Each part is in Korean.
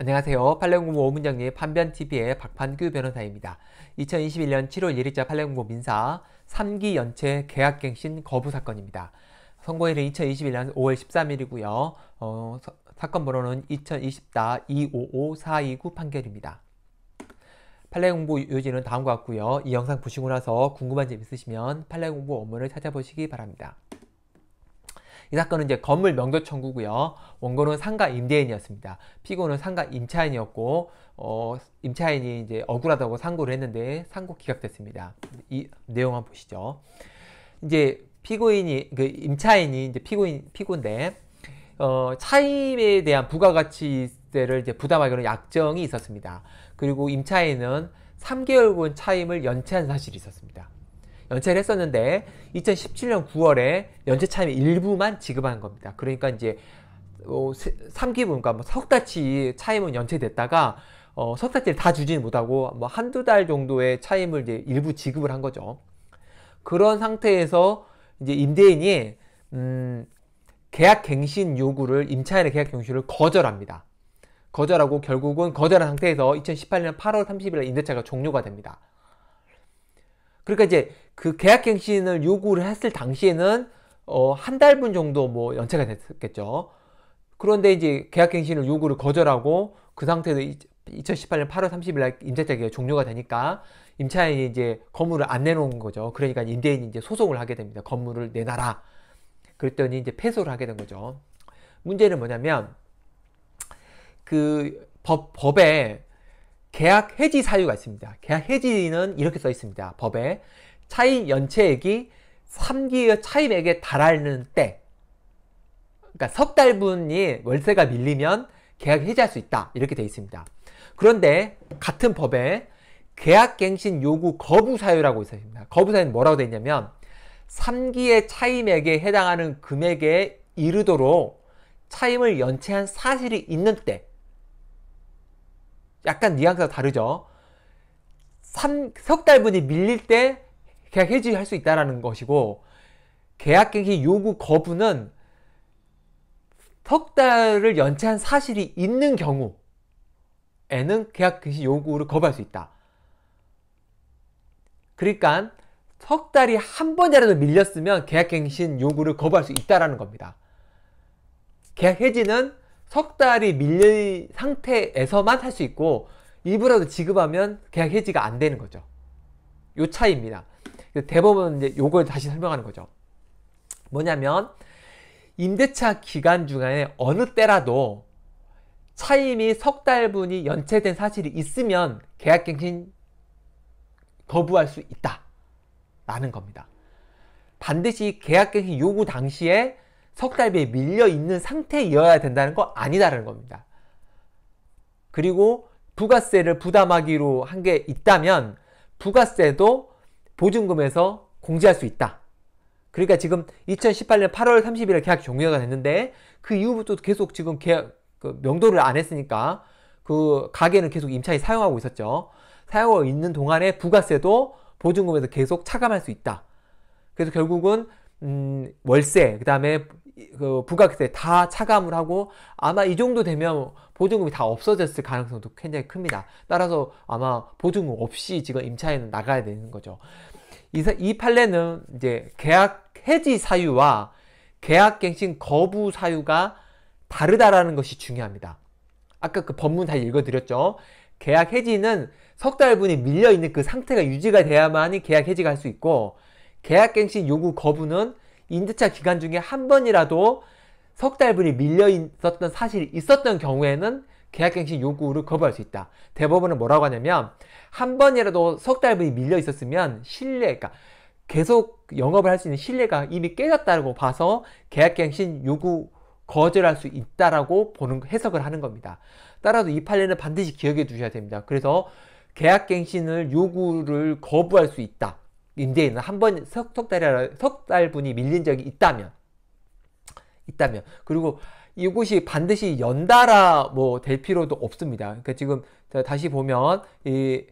안녕하세요. 판례공부 5문정리 판변TV의 박판규 변호사입니다. 2021년 7월 1일자 판례공부 민사 3기 연체 계약갱신 거부 사건입니다. 선고일은 2021년 5월 13일이고요. 어, 서, 사건 번호는 2020-255429 판결입니다. 판례공부 요지는 다음과 같고요. 이 영상 보시고 나서 궁금한 점 있으시면 판례공부 원문을 찾아보시기 바랍니다. 이 사건은 이제 건물 명도 청구고요. 원고는 상가 임대인이었습니다. 피고는 상가 임차인이었고 어, 임차인이 이제 억울하다고 상고를 했는데 상고 기각됐습니다. 이 내용 한번 보시죠. 이제 피고인이 그 임차인이 이제 피고인 피고인데 어, 차임에 대한 부가가치세를 이제 부담하기로 약정이 있었습니다. 그리고 임차인은 3개월분 차임을 연체한 사실이 있었습니다. 연체를 했었는데 2017년 9월에 연체 차임 일부만 지급한 겁니다. 그러니까 이제 어, 3기분, 그러니까 뭐석 달치 차임은 연체됐다가 어, 석 달치를 다 주지는 못하고 뭐 한두 달 정도의 차임을 이제 일부 지급을 한 거죠. 그런 상태에서 이제 임대인이 음, 계약 갱신 요구를 임차인의 계약 경신을 거절합니다. 거절하고 결국은 거절한 상태에서 2018년 8월 30일 에 임대차가 종료가 됩니다. 그러니까 이제 그 계약갱신을 요구를 했을 당시에는 어, 한 달 분 정도 뭐 연체가 됐겠죠. 그런데 이제 계약갱신을 요구를 거절하고 그 상태에서 2018년 8월 30일 날 임차자 계약 종료가 되니까 임차인이 이제 건물을 안 내놓은 거죠. 그러니까 임대인이 이제 소송을 하게 됩니다. 건물을 내놔라. 그랬더니 이제 패소를 하게 된 거죠. 문제는 뭐냐면 그 법, 법에 계약 해지 사유가 있습니다. 계약 해지는 이렇게 써 있습니다. 법에 차입 연체액이 3기의 차임액에 달하는 때 그러니까 석 달분이 월세가 밀리면 계약 해지할 수 있다 이렇게 되어 있습니다. 그런데 같은 법에 계약갱신 요구 거부 사유라고 있습니다. 거부 사유는 뭐라고 되어 있냐면 3기의 차임액에 해당하는 금액에 이르도록 차임을 연체한 사실이 있는 때 약간 뉘앙스가 다르죠. 3, 석 달분이 밀릴 때 계약 해지할 수 있다라는 것이고 계약 갱신 요구 거부는 석 달을 연체한 사실이 있는 경우에는 계약 갱신 요구를 거부할 수 있다. 그러니까 석 달이 한 번이라도 밀렸으면 계약 갱신 요구를 거부할 수 있다라는 겁니다. 계약 해지는 석 달이 밀린 상태에서만 할 수 있고 일부라도 지급하면 계약 해지가 안 되는 거죠. 요 차이입니다. 대법원은 이제 요걸 다시 설명하는 거죠. 뭐냐면 임대차 기간 중에 어느 때라도 차임이 석 달분이 연체된 사실이 있으면 계약갱신 거부할 수 있다. 라는 겁니다. 반드시 계약갱신 요구 당시에 석 달비에 밀려 있는 상태이어야 된다는 거 아니다라는 겁니다. 그리고 부가세를 부담하기로 한 게 있다면 부가세도 보증금에서 공제할 수 있다. 그러니까 지금 2018년 8월 30일에 계약 종료가 됐는데 그 이후부터 계속 지금 계약 그 명도를 안 했으니까 그 가게는 계속 임차인 사용하고 있었죠. 사용하고 있는 동안에 부가세도 보증금에서 계속 차감할 수 있다. 그래서 결국은 음, 월세, 그 다음에 그 부가세 다 차감을 하고 아마 이 정도 되면 보증금이 다 없어졌을 가능성도 굉장히 큽니다. 따라서 아마 보증금 없이 지금 임차인은 나가야 되는 거죠. 이, 이 판례는 이제 계약 해지 사유와 계약갱신 거부 사유가 다르다라는 것이 중요합니다. 아까 그 법문 다 읽어드렸죠. 계약 해지는 석 달분이 밀려있는 그 상태가 유지가 돼야만이 계약 해지가 할 수 있고 계약갱신 요구 거부는 임대차 기간 중에 한 번이라도 석 달분이 밀려 있었던 사실이 있었던 경우에는 계약갱신 요구를 거부할 수 있다. 대법원은 뭐라고 하냐면 한 번이라도 석 달분이 밀려 있었으면 신뢰, 그러니까 계속 영업을 할 수 있는 신뢰가 이미 깨졌다고 봐서 계약갱신 요구 거절할 수 있다라고 보는 해석을 하는 겁니다. 따라서 이 판례는 반드시 기억해 두셔야 됩니다. 그래서 계약갱신을 요구를 거부할 수 있다. 인데에는 한 번 석달 이 석달 분이 밀린 적이 있다면 있다면 그리고 이곳이 반드시 연달아 뭐 될 필요도 없습니다. 그러니까 지금 다시 보면 이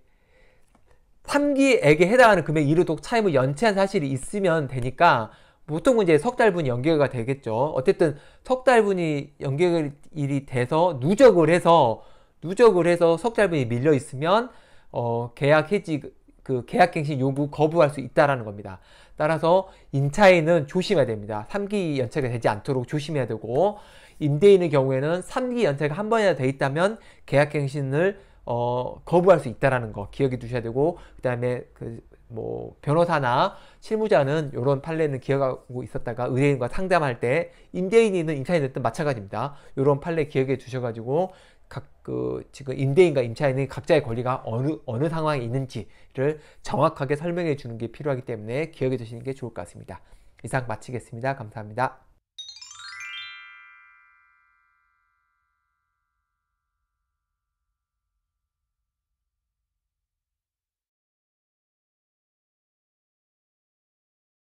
3기에게 해당하는 금액 이루 독 차임을 연체한 사실이 있으면 되니까 보통은 이제 석 달분 연계가 되겠죠. 어쨌든 석 달분이 연계일이 돼서 누적을 해서 누적을 해서 석 달분이 밀려 있으면 어, 계약 해지 그 계약갱신 요구 거부할 수 있다라는 겁니다. 따라서 임차인은 조심해야 됩니다. 3기 연체가 되지 않도록 조심해야 되고 임대인의 경우에는 3기 연체가 한 번이나 돼 있다면 계약갱신을 어, 거부할 수 있다라는 거 기억해 두셔야 되고 그다음에 그 뭐 변호사나 실무자는 이런 판례는 기억하고 있었다가 의뢰인과 상담할 때 임대인이든 임차인이든 마찬가지입니다. 이런 판례 기억해 주셔가지고 그 지금 임대인과 임차인의 각자의 권리가 어느 어느 상황에 있는지를 정확하게 설명해 주는 게 필요하기 때문에 기억해 두시는 게 좋을 것 같습니다. 이상 마치겠습니다. 감사합니다.